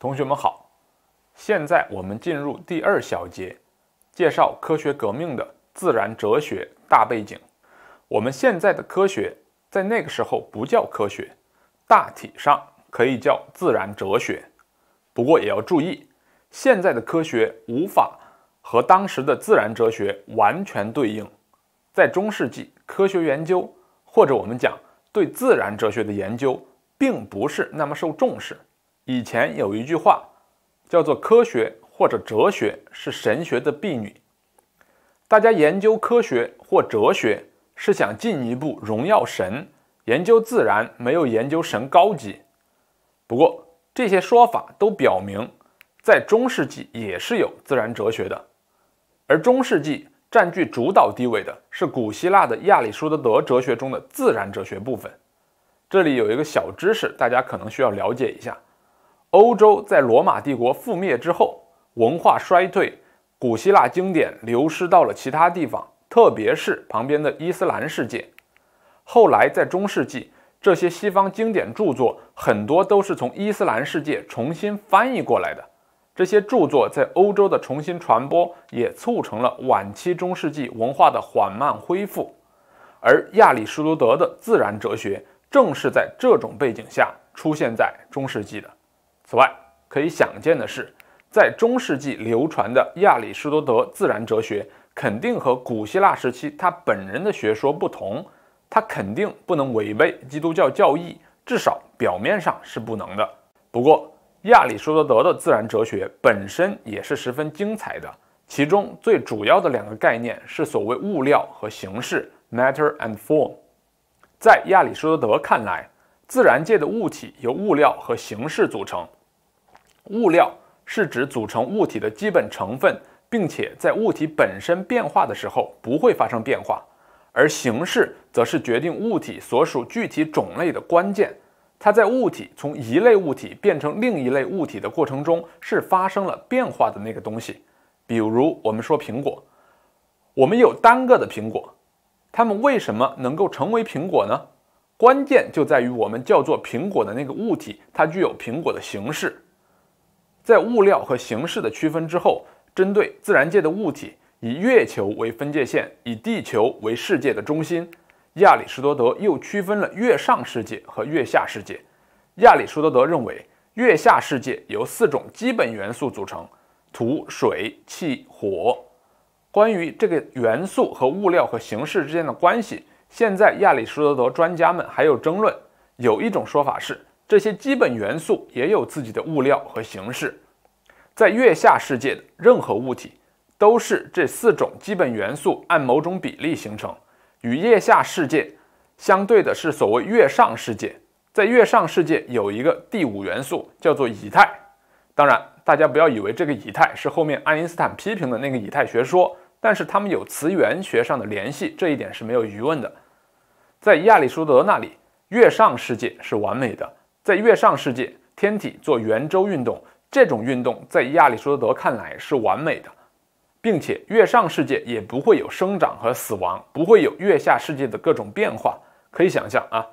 同学们好，现在我们进入第二小节，介绍科学革命的自然哲学大背景。我们现在的科学在那个时候不叫科学，大体上可以叫自然哲学。不过也要注意，现在的科学无法和当时的自然哲学完全对应。在中世纪，科学研究或者我们讲对自然哲学的研究，并不是那么受重视。以前有一句话叫做“科学或者哲学是神学的婢女”，大家研究科学或哲学是想进一步荣耀神。研究自然没有研究神高级。不过这些说法都表明，在中世纪也是有自然哲学的，而中世纪占据主导地位的是古希腊的亚里士多德哲学中的自然哲学部分。这里有一个小知识，大家可能需要了解一下。欧洲在罗马帝国覆灭之后，文化衰退，古希腊经典流失到了其他地方，特别是旁边的伊斯兰世界。后来在中世纪，这些西方经典著作很多都是从伊斯兰世界重新翻译过来的。这些著作在欧洲的重新传播，也促成了晚期中世纪文化的缓慢恢复。而亚里士多德的自然哲学正是在这种背景下出现在中世纪的。此外，可以想见的是，在中世纪流传的亚里士多德自然哲学，肯定和古希腊时期他本人的学说不同。他肯定不能违背基督教教义，至少表面上是不能的。不过，亚里士多德的自然哲学本身也是十分精彩的。其中最主要的两个概念是所谓物料和形式 （matter and form）。在亚里士多德看来，自然界的物体由物料和形式组成。物料是指组成物体的基本成分，并且在物体本身变化的时候不会发生变化，而形式则是决定物体所属具体种类的关键。它在物体从一类物体变成另一类物体的过程中是发生了变化的那个东西。比如我们说苹果，我们有单个的苹果，它们为什么能够成为苹果呢？关键就在于我们叫做苹果的那个物体，它具有苹果的形式。在物料和形式的区分之后，针对自然界的物体，以月球为分界线，以地球为世界的中心，亚里士多德又区分了月上世界和月下世界。亚里士多德认为，月下世界由四种基本元素组成：土、水、气、火。关于这个元素和物料和形式之间的关系，现在亚里士多德专家们还有争论。有一种说法是。这些基本元素也有自己的物料和形式，在月下世界的任何物体都是这四种基本元素按某种比例形成。与月下世界相对的是所谓月上世界，在月上世界有一个第五元素，叫做以太。当然，大家不要以为这个以太是后面爱因斯坦批评的那个以太学说，但是他们有词源学上的联系，这一点是没有疑问的。在亚里士多德那里，月上世界是完美的。在月上世界，天体做圆周运动，这种运动在亚里士多德看来是完美的，并且月上世界也不会有生长和死亡，不会有月下世界的各种变化。可以想象啊，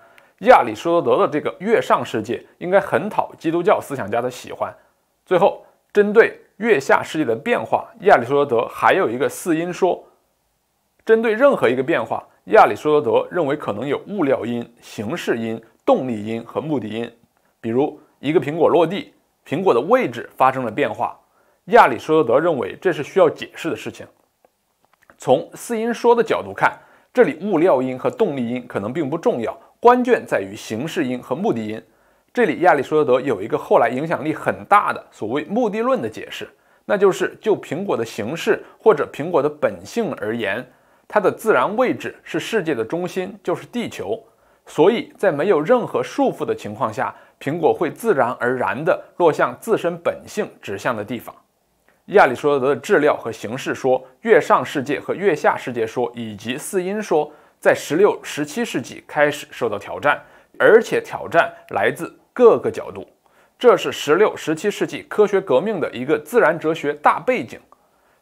亚里士多德的这个月上世界应该很讨基督教思想家的喜欢。最后，针对月下世界的变化，亚里士多德还有一个四因说。针对任何一个变化，亚里士多德认为可能有物料因、形式因、动力因和目的因。比如一个苹果落地，苹果的位置发生了变化。亚里士多德认为这是需要解释的事情。从四因说的角度看，这里物料因和动力因可能并不重要，关键在于形式因和目的因。这里亚里士多德有一个后来影响力很大的所谓目的论的解释，那就是就苹果的形式或者苹果的本性而言，它的自然位置是世界的中心，就是地球。所以在没有任何束缚的情况下。苹果会自然而然地落向自身本性指向的地方。亚里士多德的质料和形式说、月上世界和月下世界说以及四因说，在十六、十七世纪开始受到挑战，而且挑战来自各个角度。这是十六、十七世纪科学革命的一个自然哲学大背景。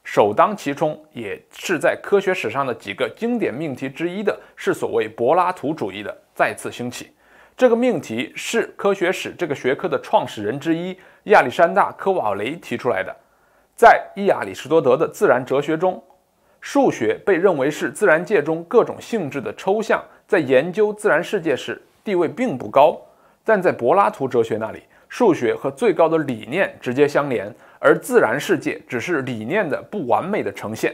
首当其冲，也是在科学史上的几个经典命题之一的是所谓柏拉图主义的再次兴起。这个命题是科学史这个学科的创始人之一亚历山大科瓦雷提出来的。在伊亚里士多德的自然哲学中，数学被认为是自然界中各种性质的抽象，在研究自然世界时地位并不高。但在柏拉图哲学那里，数学和最高的理念直接相连，而自然世界只是理念的不完美的呈现。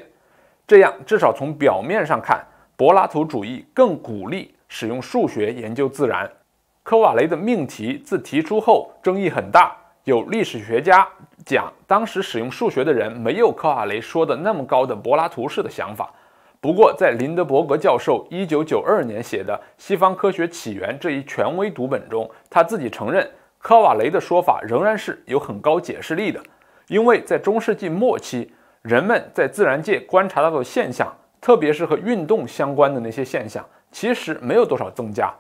这样，至少从表面上看，柏拉图主义更鼓励使用数学研究自然。科瓦雷的命题自提出后争议很大，有历史学家讲，当时使用数学的人没有科瓦雷说的那么高的柏拉图式的想法。不过，在林德伯格教授一九九二年写的《西方科学起源》这一权威读本中，他自己承认科瓦雷的说法仍然是有很高解释力的，因为在中世纪末期，人们在自然界观察到的现象，特别是和运动相关的那些现象，其实没有多少增加。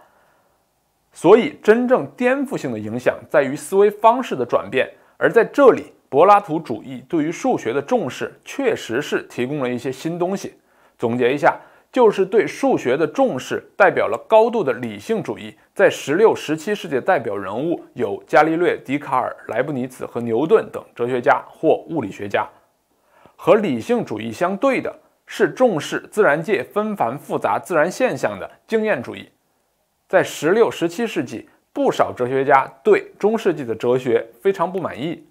所以，真正颠覆性的影响在于思维方式的转变，而在这里，柏拉图主义对于数学的重视，确实是提供了一些新东西。总结一下，就是对数学的重视代表了高度的理性主义。在十六、十七世纪，代表人物有伽利略、笛卡尔、莱布尼茨和牛顿等哲学家或物理学家。和理性主义相对的是重视自然界纷繁复杂自然现象的经验主义。在十六、十七世纪，不少哲学家对中世纪的哲学非常不满意，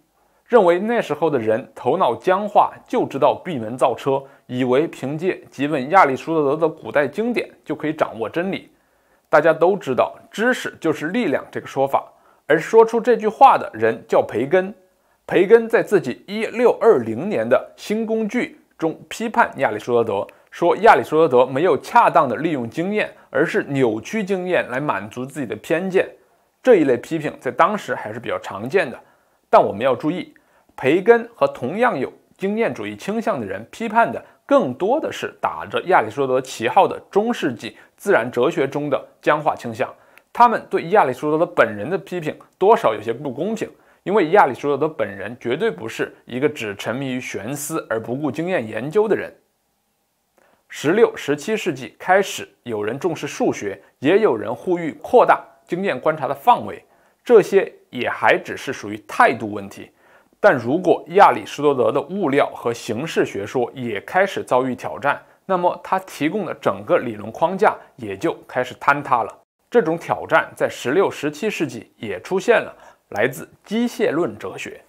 认为那时候的人头脑僵化，就知道闭门造车，以为凭借几问亚里士多德的古代经典就可以掌握真理。大家都知道“知识就是力量”这个说法，而说出这句话的人叫培根。培根在自己一六二零年的《新工具》中批判亚里士多德。说亚里士多德没有恰当的利用经验，而是扭曲经验来满足自己的偏见，这一类批评在当时还是比较常见的。但我们要注意，培根和同样有经验主义倾向的人批判的更多的是打着亚里士多德旗号的中世纪自然哲学中的僵化倾向。他们对亚里士多德本人的批评多少有些不公平，因为亚里士多德本人绝对不是一个只沉迷于玄思而不顾经验研究的人。十六、十七世纪开始，有人重视数学，也有人呼吁扩大经验观察的范围。这些也还只是属于态度问题。但如果亚里士多德的物料和形式学说也开始遭遇挑战，那么他提供的整个理论框架也就开始坍塌了。这种挑战在十六、十七世纪也出现了，来自机械论哲学。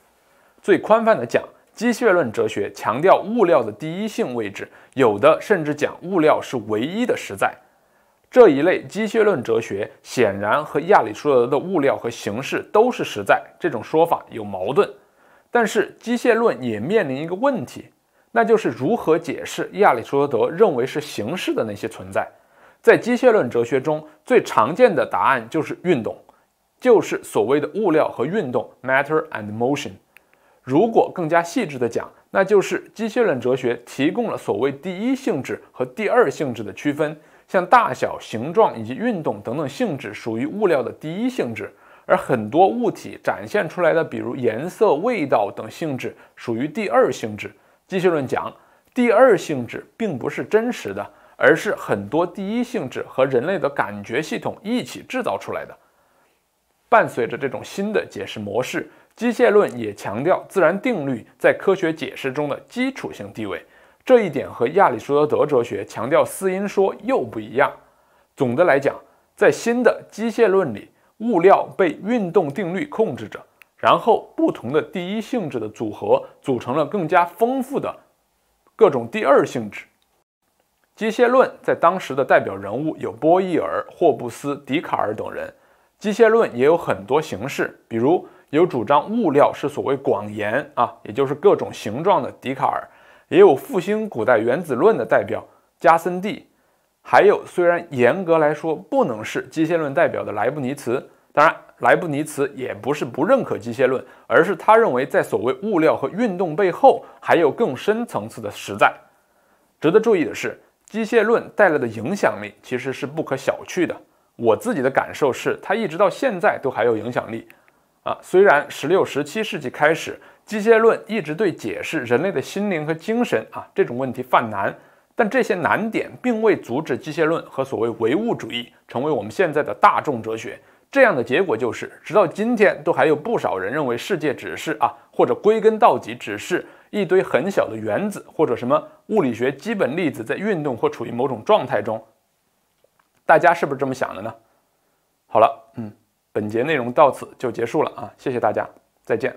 最宽泛的讲。机械论哲学强调物料的第一性位置，有的甚至讲物料是唯一的实在。这一类机械论哲学显然和亚里士多德的物料和形式都是实在这种说法有矛盾。但是机械论也面临一个问题，那就是如何解释亚里士多德认为是形式的那些存在。在机械论哲学中最常见的答案就是运动，就是所谓的物料和运动 （matter and motion）。如果更加细致的讲，那就是机械论哲学提供了所谓第一性质和第二性质的区分。像大小、形状以及运动等等性质属于物料的第一性质，而很多物体展现出来的，比如颜色、味道等性质属于第二性质。机械论讲，第二性质并不是真实的，而是很多第一性质和人类的感觉系统一起制造出来的。伴随着这种新的解释模式，机械论也强调自然定律在科学解释中的基础性地位。这一点和亚里士多德哲学强调四因说又不一样。总的来讲，在新的机械论里，物料被运动定律控制着，然后不同的第一性质的组合组成了更加丰富的各种第二性质。机械论在当时的代表人物有波义耳、霍布斯、笛卡尔等人。机械论也有很多形式，比如有主张物料是所谓广言啊，也就是各种形状的笛卡尔；也有复兴古代原子论的代表加森蒂；还有虽然严格来说不能是机械论代表的莱布尼茨。当然，莱布尼茨也不是不认可机械论，而是他认为在所谓物料和运动背后还有更深层次的实在。值得注意的是，机械论带来的影响力其实是不可小觑的。我自己的感受是，它一直到现在都还有影响力，啊，虽然十六、十七世纪开始，机械论一直对解释人类的心灵和精神啊这种问题犯难，但这些难点并未阻止机械论和所谓唯物主义成为我们现在的大众哲学。这样的结果就是，直到今天都还有不少人认为世界只是啊，或者归根到底只是一堆很小的原子或者什么物理学基本粒子在运动或处于某种状态中。大家是不是这么想的呢？好了，嗯，本节内容到此就结束了啊！谢谢大家，再见。